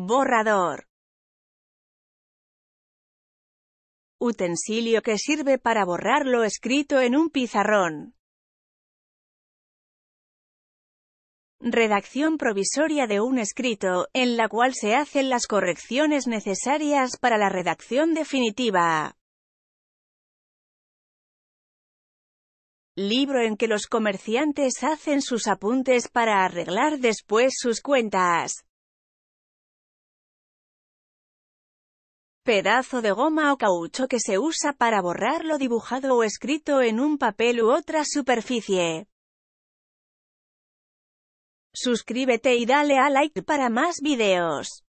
Borrador. Utensilio que sirve para borrar lo escrito en un pizarrón. redacción provisoria de un escrito, en la cual se hacen las correcciones necesarias para la redacción definitiva. Libro en que los comerciantes hacen sus apuntes para arreglar después sus cuentas. pedazo de goma o caucho que se usa para borrar lo dibujado o escrito en un papel u otra superficie. Suscríbete y dale a like para más videos.